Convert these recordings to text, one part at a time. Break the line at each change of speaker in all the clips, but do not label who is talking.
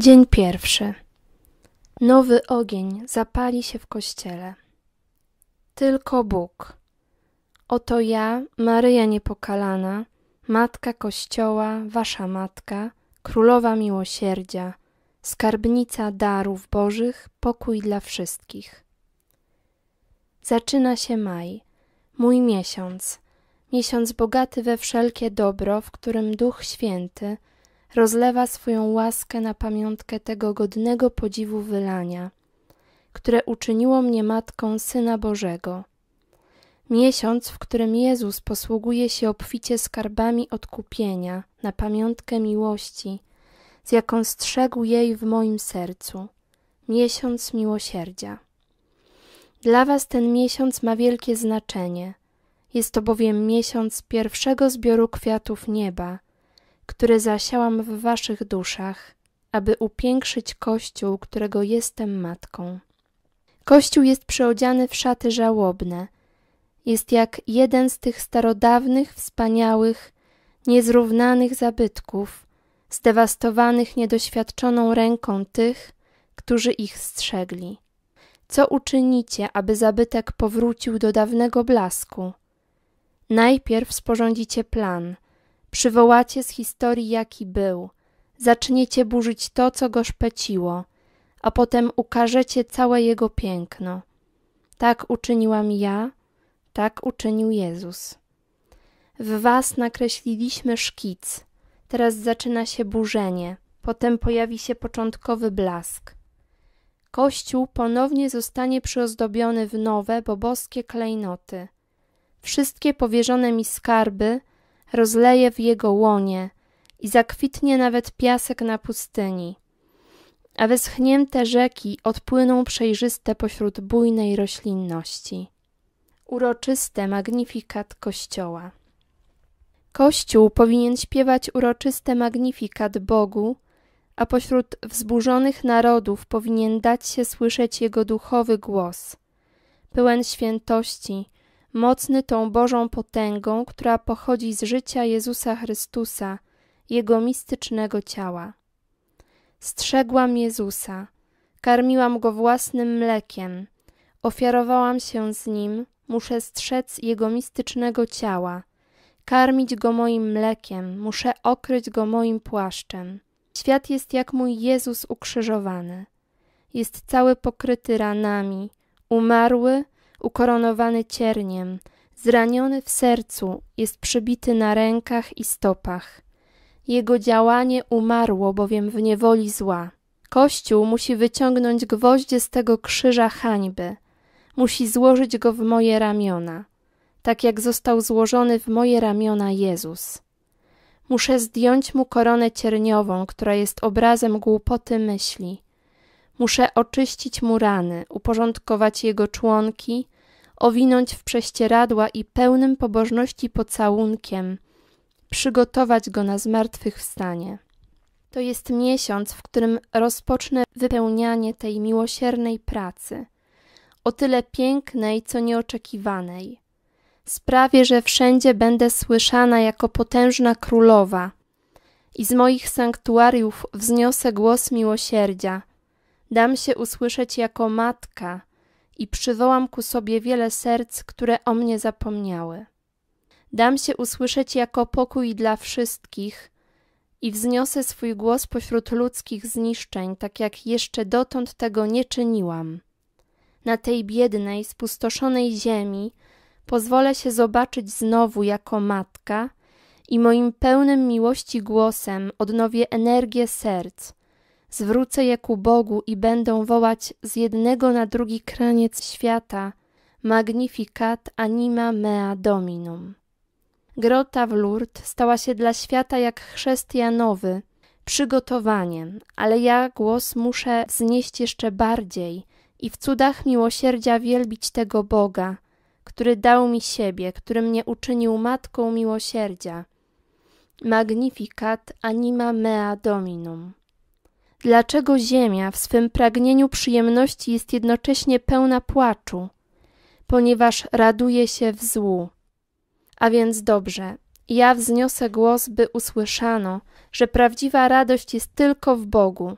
Dzień pierwszy. Nowy ogień zapali się w kościele. Tylko Bóg. Oto ja, Maryja Niepokalana, Matka Kościoła, Wasza Matka, Królowa Miłosierdzia, Skarbnica darów Bożych, pokój dla wszystkich. Zaczyna się maj, mój miesiąc, miesiąc bogaty we wszelkie dobro, w którym Duch Święty – rozlewa swoją łaskę na pamiątkę tego godnego podziwu wylania, które uczyniło mnie matką Syna Bożego. Miesiąc, w którym Jezus posługuje się obficie skarbami odkupienia na pamiątkę miłości, z jaką strzegł jej w moim sercu. Miesiąc miłosierdzia. Dla Was ten miesiąc ma wielkie znaczenie. Jest to bowiem miesiąc pierwszego zbioru kwiatów nieba – które zasiałam w waszych duszach, aby upiększyć Kościół, którego jestem matką. Kościół jest przyodziany w szaty żałobne. Jest jak jeden z tych starodawnych, wspaniałych, niezrównanych zabytków, zdewastowanych niedoświadczoną ręką tych, którzy ich strzegli. Co uczynicie, aby zabytek powrócił do dawnego blasku? Najpierw sporządzicie plan – Przywołacie z historii, jaki był. Zaczniecie burzyć to, co go szpeciło, a potem ukażecie całe jego piękno. Tak uczyniłam ja, tak uczynił Jezus. W was nakreśliliśmy szkic. Teraz zaczyna się burzenie, potem pojawi się początkowy blask. Kościół ponownie zostanie przyozdobiony w nowe, boboskie klejnoty. Wszystkie powierzone mi skarby – rozleje w jego łonie i zakwitnie nawet piasek na pustyni, a wyschnięte rzeki odpłyną przejrzyste pośród bujnej roślinności. Uroczyste magnifikat Kościoła. Kościół powinien śpiewać uroczyste magnifikat Bogu, a pośród wzburzonych narodów powinien dać się słyszeć Jego duchowy głos, pełen świętości, mocny tą Bożą potęgą, która pochodzi z życia Jezusa Chrystusa, Jego mistycznego ciała. Strzegłam Jezusa, karmiłam Go własnym mlekiem, ofiarowałam się z Nim, muszę strzec Jego mistycznego ciała, karmić Go moim mlekiem, muszę okryć Go moim płaszczem. Świat jest jak mój Jezus ukrzyżowany. Jest cały pokryty ranami, umarły, ukoronowany cierniem, zraniony w sercu, jest przybity na rękach i stopach. Jego działanie umarło bowiem w niewoli zła. Kościół musi wyciągnąć gwoździe z tego krzyża hańby, musi złożyć go w moje ramiona, tak jak został złożony w moje ramiona Jezus. Muszę zdjąć mu koronę cierniową, która jest obrazem głupoty myśli, Muszę oczyścić mu rany, uporządkować jego członki, owinąć w prześcieradła i pełnym pobożności pocałunkiem, przygotować go na zmartwychwstanie. To jest miesiąc, w którym rozpocznę wypełnianie tej miłosiernej pracy, o tyle pięknej, co nieoczekiwanej. Sprawię, że wszędzie będę słyszana jako potężna królowa i z moich sanktuariów wzniosę głos miłosierdzia, dam się usłyszeć jako matka i przywołam ku sobie wiele serc, które o mnie zapomniały. Dam się usłyszeć jako pokój dla wszystkich i wzniosę swój głos pośród ludzkich zniszczeń, tak jak jeszcze dotąd tego nie czyniłam. Na tej biednej, spustoszonej ziemi pozwolę się zobaczyć znowu jako matka i moim pełnym miłości głosem odnowię energię serc – Zwrócę je ku Bogu i będą wołać z jednego na drugi kraniec świata Magnificat anima mea dominum. Grota w Lourdes stała się dla świata jak chrześcijanowy przygotowaniem, ale ja głos muszę znieść jeszcze bardziej i w cudach miłosierdzia wielbić tego Boga, który dał mi siebie, który mnie uczynił matką miłosierdzia. Magnificat anima mea dominum. Dlaczego ziemia w swym pragnieniu przyjemności jest jednocześnie pełna płaczu? Ponieważ raduje się w złu. A więc dobrze, ja wzniosę głos, by usłyszano, że prawdziwa radość jest tylko w Bogu.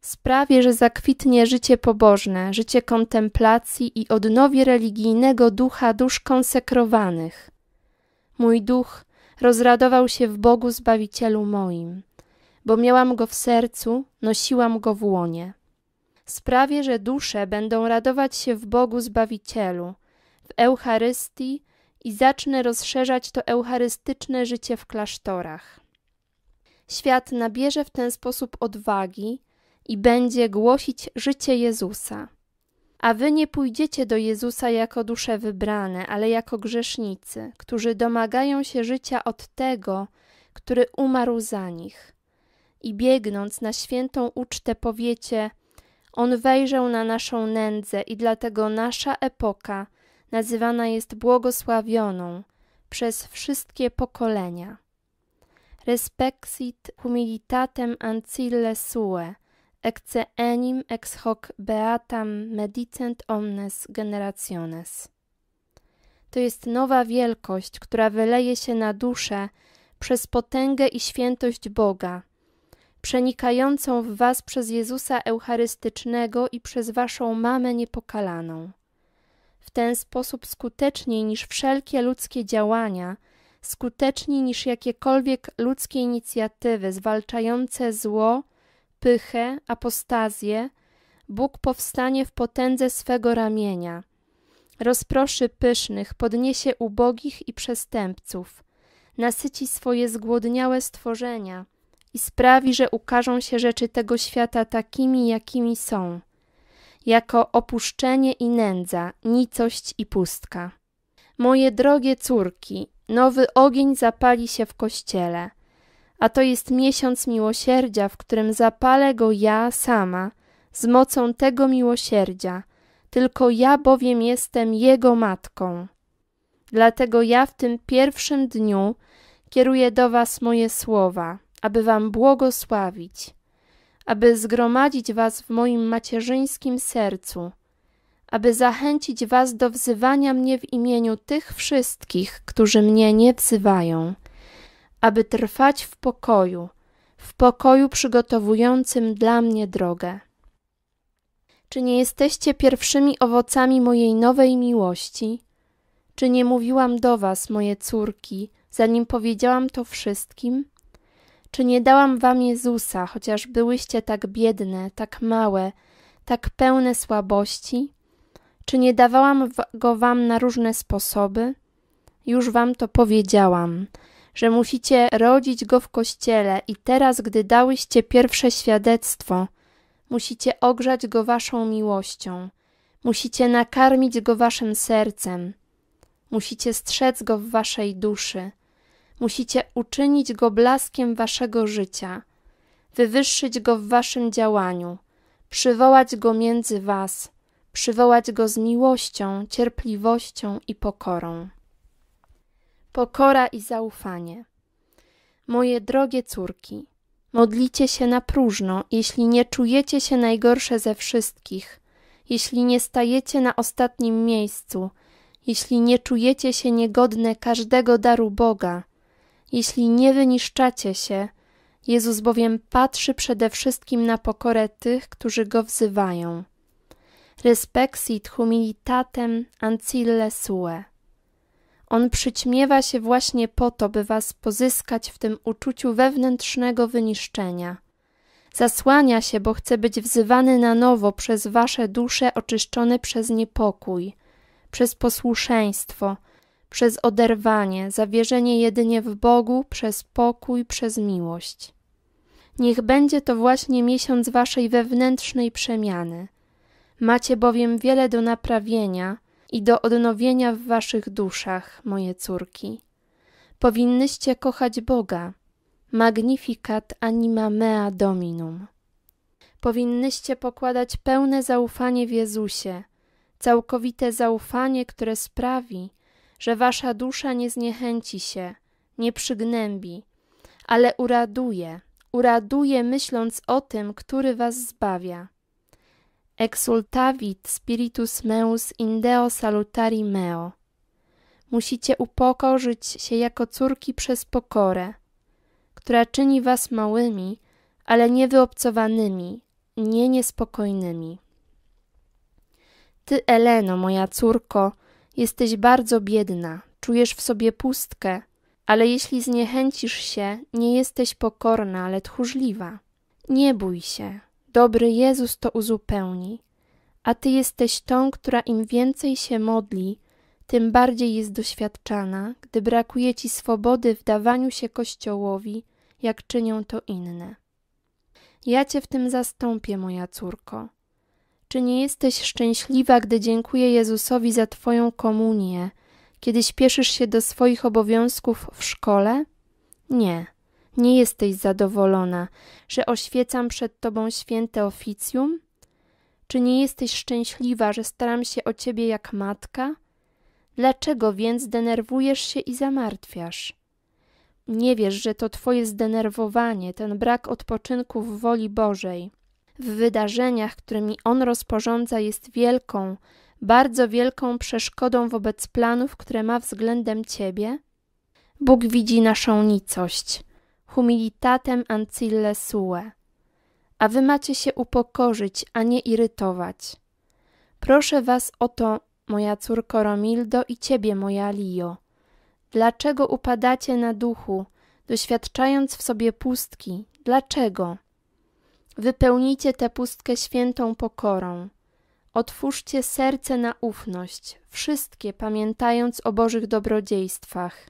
Sprawię, że zakwitnie życie pobożne, życie kontemplacji i odnowie religijnego ducha dusz konsekrowanych. Mój duch rozradował się w Bogu Zbawicielu moim bo miałam go w sercu, nosiłam go w łonie. Sprawię, że dusze będą radować się w Bogu Zbawicielu, w Eucharystii i zacznę rozszerzać to eucharystyczne życie w klasztorach. Świat nabierze w ten sposób odwagi i będzie głosić życie Jezusa. A wy nie pójdziecie do Jezusa jako dusze wybrane, ale jako grzesznicy, którzy domagają się życia od tego, który umarł za nich i biegnąc na świętą ucztę powiecie: On wejrzał na naszą nędzę i dlatego nasza epoka nazywana jest błogosławioną przez wszystkie pokolenia. Respexit humilitatem ancille sue, ecce enim ex hoc beatam medicent omnes generationes. To jest nowa wielkość, która wyleje się na duszę przez potęgę i świętość Boga – przenikającą w was przez Jezusa Eucharystycznego i przez waszą mamę niepokalaną. W ten sposób skuteczniej niż wszelkie ludzkie działania, skuteczniej niż jakiekolwiek ludzkie inicjatywy zwalczające zło, pychę, apostazję, Bóg powstanie w potędze swego ramienia. Rozproszy pysznych, podniesie ubogich i przestępców, nasyci swoje zgłodniałe stworzenia – i sprawi, że ukażą się rzeczy tego świata takimi, jakimi są, jako opuszczenie i nędza, nicość i pustka. Moje drogie córki, nowy ogień zapali się w kościele, a to jest miesiąc miłosierdzia, w którym zapalę go ja sama, z mocą tego miłosierdzia, tylko ja bowiem jestem Jego matką. Dlatego ja w tym pierwszym dniu kieruję do Was moje słowa – aby wam błogosławić, aby zgromadzić was w moim macierzyńskim sercu, aby zachęcić was do wzywania mnie w imieniu tych wszystkich, którzy mnie nie wzywają, aby trwać w pokoju, w pokoju przygotowującym dla mnie drogę. Czy nie jesteście pierwszymi owocami mojej nowej miłości? Czy nie mówiłam do was, moje córki, zanim powiedziałam to wszystkim? Czy nie dałam wam Jezusa, chociaż byłyście tak biedne, tak małe, tak pełne słabości? Czy nie dawałam go wam na różne sposoby? Już wam to powiedziałam, że musicie rodzić go w kościele i teraz, gdy dałyście pierwsze świadectwo, musicie ogrzać go waszą miłością, musicie nakarmić go waszym sercem, musicie strzec go w waszej duszy – musicie uczynić go blaskiem waszego życia, wywyższyć go w waszym działaniu, przywołać go między was, przywołać go z miłością, cierpliwością i pokorą. Pokora i zaufanie. Moje drogie córki, modlicie się na próżno, jeśli nie czujecie się najgorsze ze wszystkich, jeśli nie stajecie na ostatnim miejscu, jeśli nie czujecie się niegodne każdego daru Boga, jeśli nie wyniszczacie się. Jezus bowiem patrzy przede wszystkim na pokorę tych, którzy go wzywają. Respeksit humilitatem ancille sue. On przyćmiewa się właśnie po to, by was pozyskać w tym uczuciu wewnętrznego wyniszczenia. Zasłania się, bo chce być wzywany na nowo przez wasze dusze oczyszczone przez niepokój, przez posłuszeństwo – przez oderwanie, zawierzenie jedynie w Bogu, przez pokój, przez miłość. Niech będzie to właśnie miesiąc waszej wewnętrznej przemiany. Macie bowiem wiele do naprawienia i do odnowienia w waszych duszach, moje córki. Powinnyście kochać Boga. Magnificat anima mea dominum. Powinnyście pokładać pełne zaufanie w Jezusie, całkowite zaufanie, które sprawi, że wasza dusza nie zniechęci się, nie przygnębi, ale uraduje, uraduje myśląc o tym, który was zbawia. Exultavit spiritus meus indeo salutari meo. Musicie upokorzyć się jako córki przez pokorę, która czyni was małymi, ale nie wyobcowanymi, nie niespokojnymi. Ty, Eleno, moja córko, Jesteś bardzo biedna, czujesz w sobie pustkę, ale jeśli zniechęcisz się, nie jesteś pokorna, ale tchórzliwa. Nie bój się, dobry Jezus to uzupełni. A ty jesteś tą, która im więcej się modli, tym bardziej jest doświadczana, gdy brakuje ci swobody w dawaniu się Kościołowi, jak czynią to inne. Ja cię w tym zastąpię, moja córko. Czy nie jesteś szczęśliwa, gdy dziękuję Jezusowi za Twoją komunię, kiedy śpieszysz się do swoich obowiązków w szkole? Nie, nie jesteś zadowolona, że oświecam przed Tobą święte oficjum? Czy nie jesteś szczęśliwa, że staram się o Ciebie jak matka? Dlaczego więc denerwujesz się i zamartwiasz? Nie wiesz, że to Twoje zdenerwowanie, ten brak odpoczynku w woli Bożej – w wydarzeniach, którymi on rozporządza, jest wielką, bardzo wielką przeszkodą wobec planów, które ma względem ciebie? Bóg widzi naszą nicość, humilitatem ancille sue, a wy macie się upokorzyć, a nie irytować. Proszę was o to, moja córko Romildo i ciebie, moja Lio. Dlaczego upadacie na duchu, doświadczając w sobie pustki? Dlaczego? Wypełnijcie tę pustkę świętą pokorą. Otwórzcie serce na ufność, wszystkie pamiętając o Bożych dobrodziejstwach.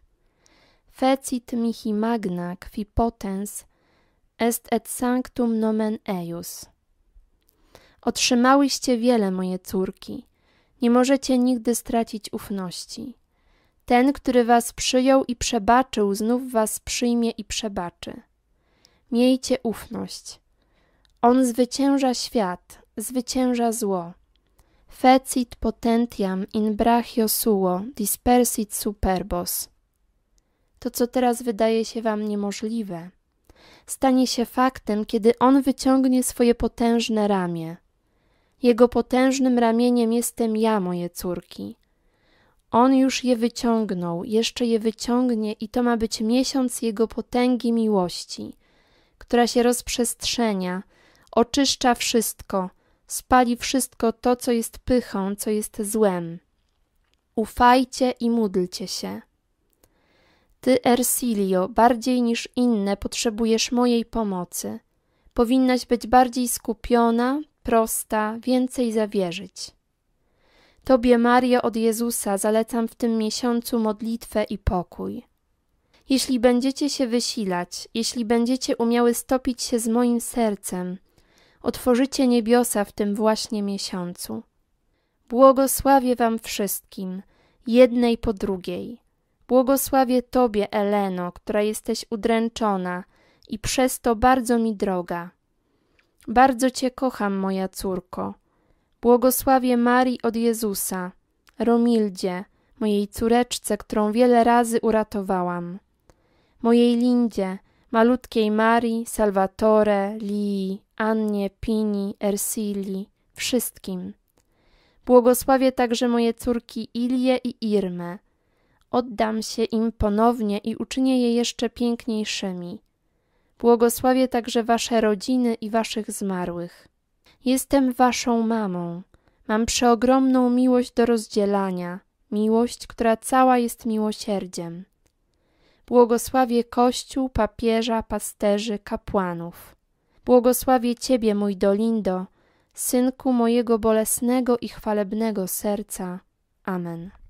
Fecit mihi magna qui potens est et sanctum nomen eius. Otrzymałyście wiele, moje córki. Nie możecie nigdy stracić ufności. Ten, który was przyjął i przebaczył, znów was przyjmie i przebaczy. Miejcie ufność. On zwycięża świat, zwycięża zło. Fecit potentiam in brachio suo dispersit superbos. To, co teraz wydaje się wam niemożliwe, stanie się faktem, kiedy on wyciągnie swoje potężne ramię. Jego potężnym ramieniem jestem ja, moje córki. On już je wyciągnął, jeszcze je wyciągnie i to ma być miesiąc jego potęgi miłości, która się rozprzestrzenia – oczyszcza wszystko, spali wszystko to, co jest pychą, co jest złem. Ufajcie i módlcie się. Ty, Ersilio, bardziej niż inne potrzebujesz mojej pomocy. Powinnaś być bardziej skupiona, prosta, więcej zawierzyć. Tobie, Mario, od Jezusa zalecam w tym miesiącu modlitwę i pokój. Jeśli będziecie się wysilać, jeśli będziecie umiały stopić się z moim sercem, otworzycie niebiosa w tym właśnie miesiącu. Błogosławię wam wszystkim, jednej po drugiej. Błogosławię Tobie, Eleno, która jesteś udręczona i przez to bardzo mi droga. Bardzo Cię kocham, moja córko. Błogosławię Marii od Jezusa, Romildzie, mojej córeczce, którą wiele razy uratowałam. Mojej Lindzie, malutkiej Marii, Salvatore, Lii, Annie, Pini, Ersili, wszystkim. Błogosławię także moje córki Ilię i Irmę. Oddam się im ponownie i uczynię je jeszcze piękniejszymi. Błogosławię także wasze rodziny i waszych zmarłych. Jestem waszą mamą. Mam przeogromną miłość do rozdzielania, miłość, która cała jest miłosierdziem. Błogosławię Kościół, papieża, pasterzy, kapłanów. Błogosławię Ciebie, mój Dolindo, synku mojego bolesnego i chwalebnego serca. Amen.